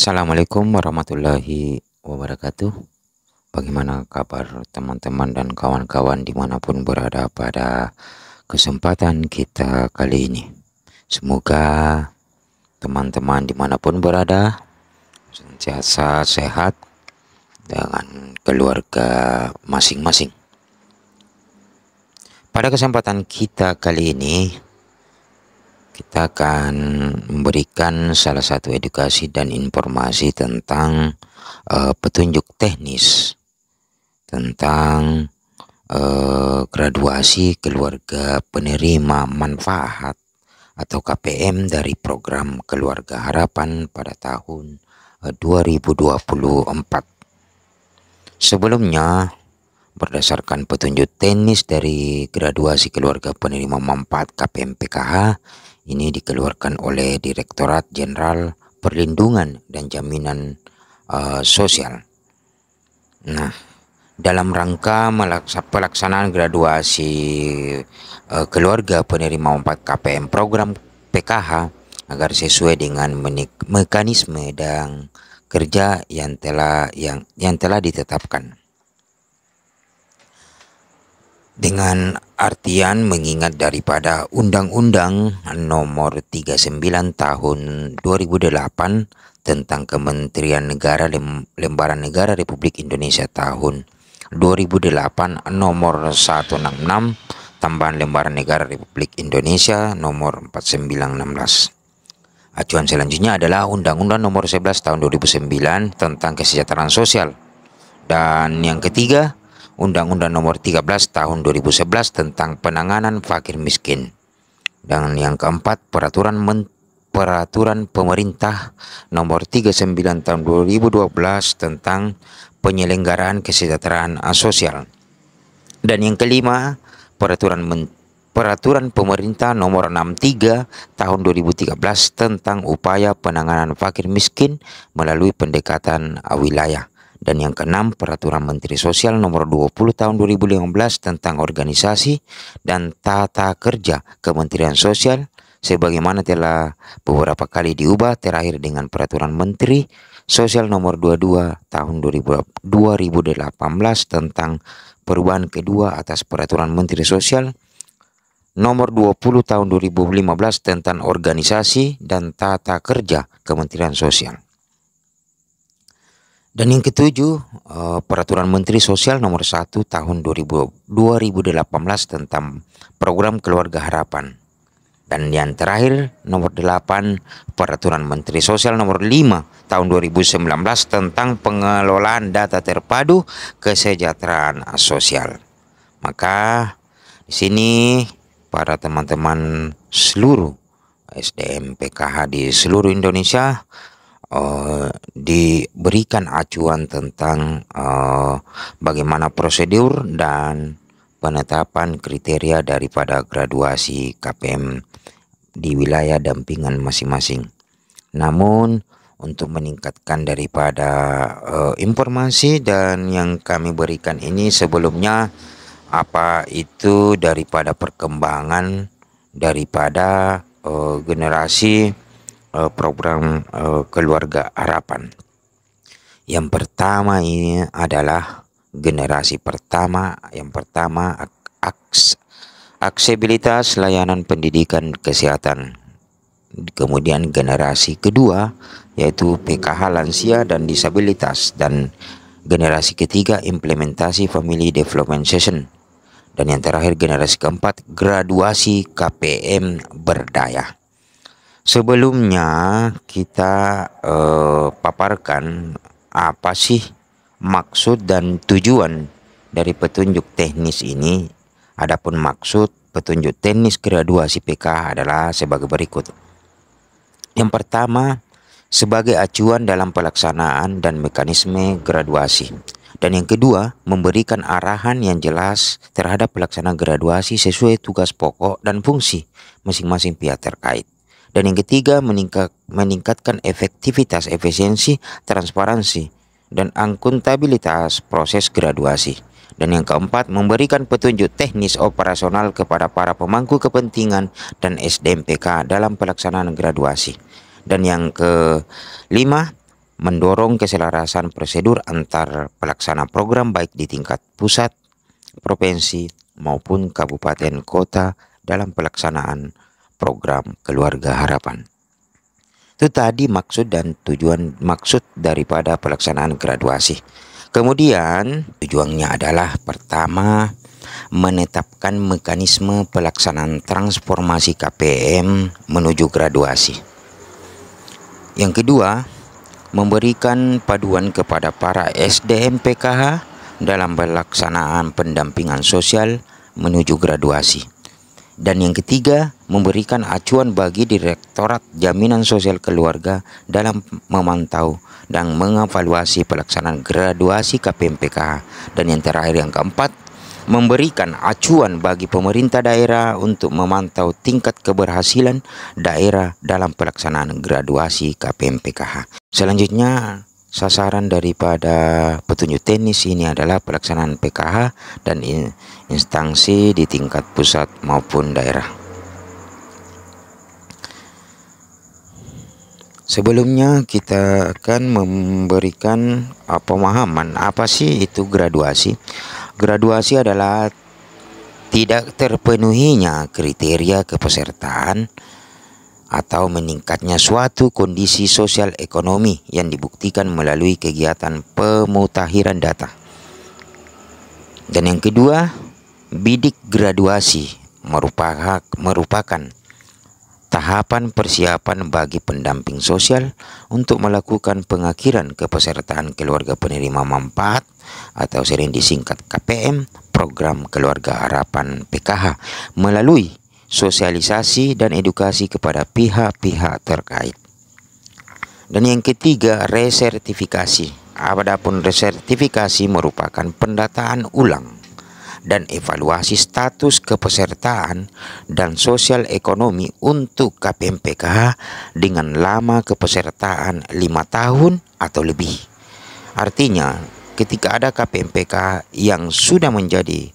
Assalamualaikum warahmatullahi wabarakatuh Bagaimana kabar teman-teman dan kawan-kawan dimanapun berada pada kesempatan kita kali ini Semoga teman-teman dimanapun berada Sentiasa sehat dengan keluarga masing-masing Pada kesempatan kita kali ini kita akan memberikan salah satu edukasi dan informasi tentang uh, petunjuk teknis tentang uh, graduasi keluarga penerima manfaat atau KPM dari program Keluarga Harapan pada tahun 2024. Eh, Sebelumnya, berdasarkan petunjuk teknis dari graduasi keluarga penerima manfaat KPM PKH ini dikeluarkan oleh Direktorat Jenderal Perlindungan dan Jaminan uh, Sosial. Nah, dalam rangka pelaksanaan graduasi uh, keluarga penerima 4 KPM program PKH agar sesuai dengan mekanisme dan kerja yang telah yang yang telah ditetapkan dengan artian mengingat daripada Undang-Undang Nomor 39 Tahun 2008 tentang Kementerian Negara Lem Lembaran Negara Republik Indonesia tahun 2008 nomor 166 tambahan lembaran negara Republik Indonesia nomor 4916 Acuan selanjutnya adalah Undang-Undang Nomor 11 Tahun 2009 tentang Kesejahteraan Sosial. Dan yang ketiga, Undang-Undang Nomor 13 Tahun 2011 tentang penanganan fakir miskin. Dan yang keempat, Peraturan Men Peraturan Pemerintah Nomor 39 Tahun 2012 tentang penyelenggaraan kesejahteraan sosial. Dan yang kelima, Peraturan Men Peraturan Pemerintah Nomor 63 Tahun 2013 tentang upaya penanganan fakir miskin melalui pendekatan wilayah. Dan yang keenam, Peraturan Menteri Sosial Nomor 20 Tahun 2015 tentang Organisasi dan Tata Kerja Kementerian Sosial sebagaimana telah beberapa kali diubah terakhir dengan peraturan menteri sosial nomor 22 tahun 2018 tentang perubahan kedua atas peraturan menteri sosial nomor 20 tahun 2015 tentang organisasi dan tata kerja Kementerian Sosial. Dan yang ketujuh, eh, Peraturan Menteri Sosial Nomor 1 Tahun 2018 tentang Program Keluarga Harapan. Dan yang terakhir, nomor 8, Peraturan Menteri Sosial Nomor 5 Tahun 2019 tentang pengelolaan data terpadu kesejahteraan sosial. Maka di sini para teman-teman seluruh SDM PKH di seluruh Indonesia Eh, diberikan acuan tentang uh, bagaimana prosedur dan penetapan kriteria daripada graduasi KPM di wilayah dampingan masing-masing. Namun untuk meningkatkan daripada uh, informasi dan yang kami berikan ini sebelumnya apa itu daripada perkembangan daripada uh, generasi uh, program uh, keluarga harapan. Yang pertama ini adalah generasi pertama, yang pertama aks aksesibilitas layanan pendidikan kesehatan. Kemudian generasi kedua yaitu PKH lansia dan disabilitas dan generasi ketiga implementasi family development session dan yang terakhir generasi keempat graduasi KPM berdaya. Sebelumnya kita eh, paparkan apa sih maksud dan tujuan dari petunjuk teknis ini. Adapun maksud petunjuk teknis graduasi PK adalah sebagai berikut. Yang pertama, sebagai acuan dalam pelaksanaan dan mekanisme graduasi. Dan yang kedua, memberikan arahan yang jelas terhadap pelaksanaan graduasi sesuai tugas pokok dan fungsi masing-masing pihak terkait. Dan yang ketiga, meningkat, meningkatkan efektivitas, efisiensi, transparansi, dan akuntabilitas proses graduasi. Dan yang keempat, memberikan petunjuk teknis operasional kepada para pemangku kepentingan dan SDMPK dalam pelaksanaan graduasi. Dan yang kelima, mendorong keselarasan prosedur antar pelaksana program baik di tingkat pusat, provinsi, maupun kabupaten kota dalam pelaksanaan program Keluarga Harapan. Itu tadi maksud dan tujuan maksud daripada pelaksanaan graduasi. Kemudian tujuannya adalah pertama menetapkan mekanisme pelaksanaan transformasi KPM menuju graduasi. Yang kedua, memberikan paduan kepada para SDM PKH dalam pelaksanaan pendampingan sosial menuju graduasi. Dan yang ketiga, memberikan acuan bagi Direktorat Jaminan Sosial Keluarga dalam memantau dan mengevaluasi pelaksanaan graduasi KPMPK. Dan yang terakhir yang keempat, memberikan acuan bagi pemerintah daerah untuk memantau tingkat keberhasilan daerah dalam pelaksanaan graduasi KPMPKH. Selanjutnya, sasaran daripada petunjuk teknis ini adalah pelaksanaan PKH dan instansi di tingkat pusat maupun daerah. Sebelumnya kita akan memberikan ah, pemahaman apa sih itu graduasi. Graduasi adalah tidak terpenuhinya kriteria kepesertaan atau meningkatnya suatu kondisi sosial ekonomi yang dibuktikan melalui kegiatan pemutahiran data. Dan yang kedua, bidik graduasi merupakan tahapan persiapan bagi pendamping sosial untuk melakukan pengakhiran kepesertaan keluarga penerima manfaat atau sering disingkat KPM program keluarga harapan PKH melalui sosialisasi dan edukasi kepada pihak-pihak terkait. Dan yang ketiga, resertifikasi. apapun resertifikasi merupakan pendataan ulang dan evaluasi status kepesertaan dan sosial ekonomi untuk KPMPKH dengan lama kepesertaan lima tahun atau lebih. Artinya, ketika ada KPMPKH yang sudah menjadi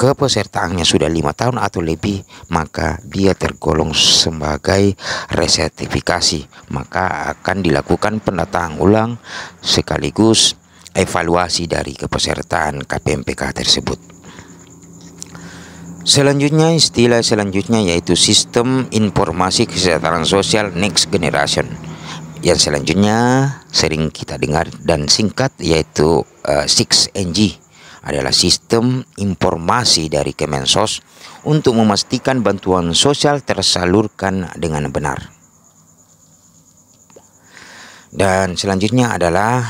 kepesertaannya sudah lima tahun atau lebih maka dia tergolong sebagai resertifikasi maka akan dilakukan pendataan ulang sekaligus evaluasi dari kepesertaan KPMPK tersebut Selanjutnya istilah selanjutnya yaitu sistem informasi kesejahteraan sosial next generation yang selanjutnya sering kita dengar dan singkat yaitu uh, eh, 6NG adalah sistem informasi dari Kemensos untuk memastikan bantuan sosial tersalurkan dengan benar. Dan selanjutnya adalah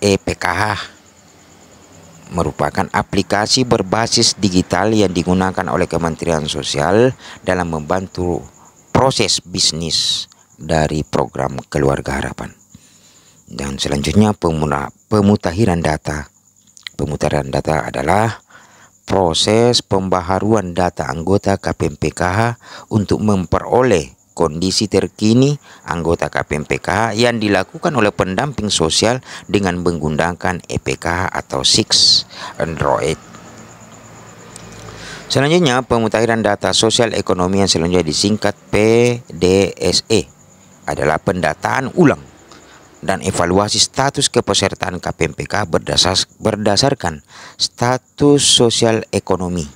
EPKH merupakan aplikasi berbasis digital yang digunakan oleh Kementerian Sosial dalam membantu proses bisnis dari program Keluarga Harapan. Dan selanjutnya pemutahiran data Pemutaran data adalah proses pembaharuan data anggota KPMPKH untuk memperoleh kondisi terkini anggota KPMPKH yang dilakukan oleh pendamping sosial dengan menggunakan EPKH atau SIX Android. Selanjutnya, pemutahiran data sosial ekonomi yang selanjutnya disingkat PDSE adalah pendataan ulang dan evaluasi status kepesertaan KPMPK berdasar, berdasarkan status sosial ekonomi.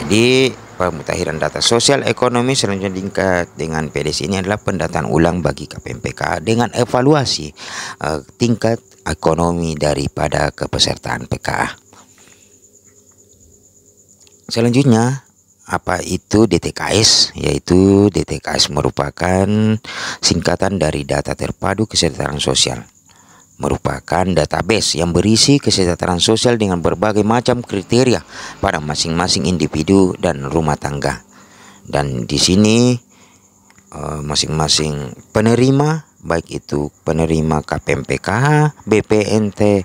Jadi pemutakhiran data sosial ekonomi selanjutnya tingkat dengan PDS ini adalah pendataan ulang bagi KPMPK dengan evaluasi uh, tingkat ekonomi daripada kepesertaan PKA. Selanjutnya apa itu DTKS? Yaitu DTKS merupakan singkatan dari Data Terpadu Kesejahteraan Sosial. Merupakan database yang berisi kesejahteraan sosial dengan berbagai macam kriteria pada masing-masing individu dan rumah tangga. Dan di sini eh, masing-masing penerima baik itu penerima KPMPKH, BPNT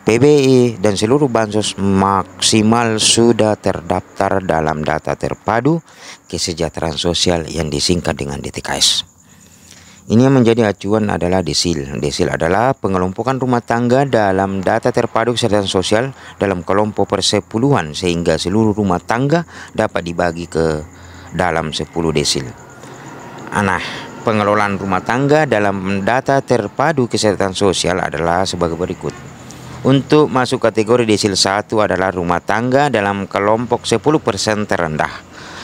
PBI dan seluruh bansos maksimal sudah terdaftar dalam data terpadu kesejahteraan sosial yang disingkat dengan DTKS. Ini yang menjadi acuan adalah desil. Desil adalah pengelompokan rumah tangga dalam data terpadu kesejahteraan sosial dalam kelompok persepuluhan sehingga seluruh rumah tangga dapat dibagi ke dalam 10 desil. Anah, pengelolaan rumah tangga dalam data terpadu kesejahteraan sosial adalah sebagai berikut. Untuk masuk kategori desil 1 adalah rumah tangga dalam kelompok 10% terendah.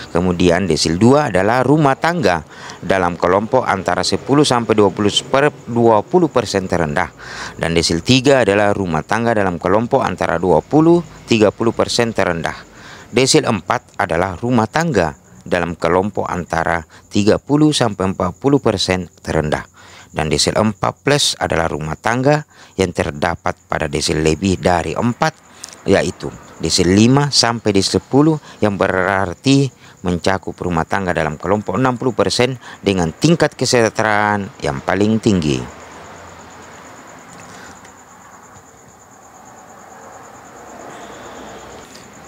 Kemudian desil 2 adalah rumah tangga dalam kelompok antara 10 sampai 20 per 20 persen terendah dan desil 3 adalah rumah tangga dalam kelompok antara 20 30 persen terendah. Desil 4 adalah rumah tangga dalam kelompok antara 30 sampai 40 persen terendah dan desil 4 plus adalah rumah tangga yang terdapat pada desil lebih dari 4 yaitu desil 5 sampai desil 10 yang berarti mencakup rumah tangga dalam kelompok 60% dengan tingkat kesejahteraan yang paling tinggi.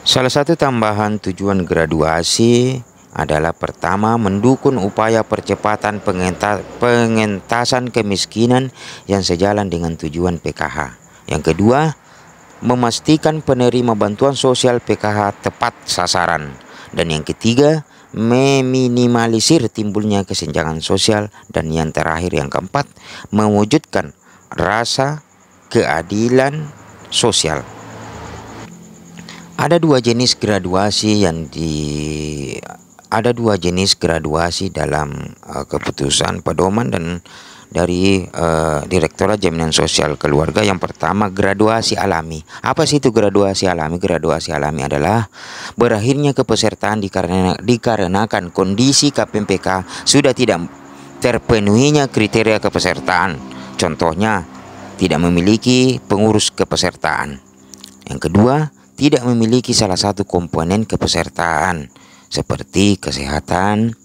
Salah satu tambahan tujuan graduasi adalah pertama mendukung upaya percepatan pengentasan kemiskinan yang sejalan dengan tujuan PKH. Yang kedua, memastikan penerima bantuan sosial PKH tepat sasaran. Dan yang ketiga, meminimalisir timbulnya kesenjangan sosial. Dan yang terakhir, yang keempat, mewujudkan rasa keadilan sosial. Ada dua jenis graduasi yang di ada dua jenis graduasi dalam uh, keputusan pedoman dan dari uh, Direktorat Jaminan Sosial Keluarga yang pertama graduasi alami. Apa sih itu graduasi alami? Graduasi alami adalah berakhirnya kepesertaan dikarenakan kondisi KPMPK sudah tidak terpenuhinya kriteria kepesertaan. Contohnya tidak memiliki pengurus kepesertaan. Yang kedua, tidak memiliki salah satu komponen kepesertaan seperti kesehatan,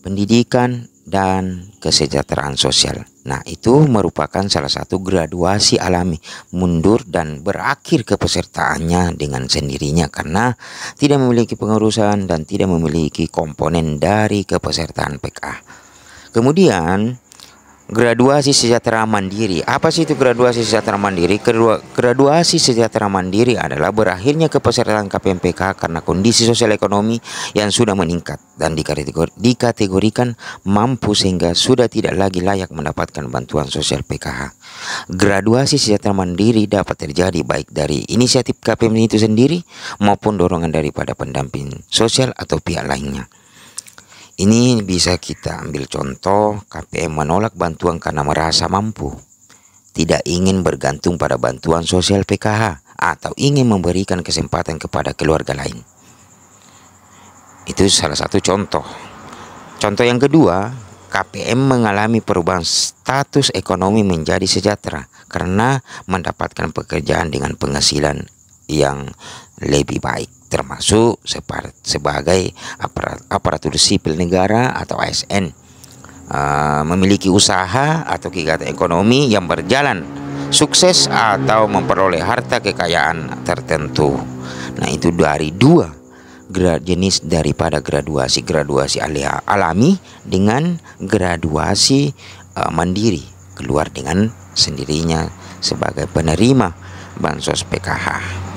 pendidikan, dan kesejahteraan sosial. Nah, itu merupakan salah satu graduasi alami mundur dan berakhir kepesertaannya dengan sendirinya karena tidak memiliki pengurusan dan tidak memiliki komponen dari kepesertaan PKA. Kemudian, graduasi sejahtera mandiri. Apa sih itu graduasi sejahtera mandiri? Kedua, graduasi sejahtera mandiri adalah berakhirnya kepesertaan KPMPK karena kondisi sosial ekonomi yang sudah meningkat dan dikategori, dikategorikan mampu sehingga sudah tidak lagi layak mendapatkan bantuan sosial PKH. Graduasi sejahtera mandiri dapat terjadi baik dari inisiatif KPM itu sendiri maupun dorongan daripada pendamping sosial atau pihak lainnya. Ini bisa kita ambil contoh KPM menolak bantuan karena merasa mampu, tidak ingin bergantung pada bantuan sosial PKH atau ingin memberikan kesempatan kepada keluarga lain. Itu salah satu contoh. Contoh yang kedua, KPM mengalami perubahan status ekonomi menjadi sejahtera karena mendapatkan pekerjaan dengan penghasilan yang lebih baik termasuk sebagai aparat, aparatur sipil negara atau ASN uh, ah, memiliki usaha atau kegiatan ekonomi yang berjalan sukses atau memperoleh harta kekayaan tertentu. Nah, itu dari dua jenis daripada graduasi graduasi alami dengan graduasi uh, mandiri keluar dengan sendirinya sebagai penerima bansos PKH.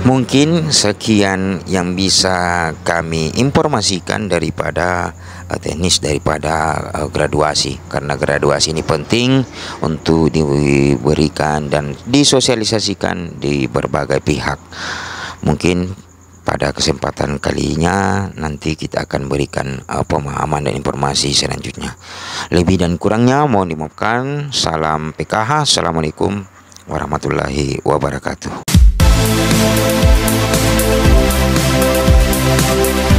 Mungkin sekian yang bisa kami informasikan daripada eh, teknis daripada eh, graduasi karena graduasi ini penting untuk diberikan dan disosialisasikan di berbagai pihak. Mungkin pada kesempatan kalinya nanti kita akan berikan uh, pemahaman dan informasi selanjutnya. Lebih dan kurangnya mohon dimaafkan. Salam PKH. Assalamualaikum warahmatullahi wabarakatuh. Thank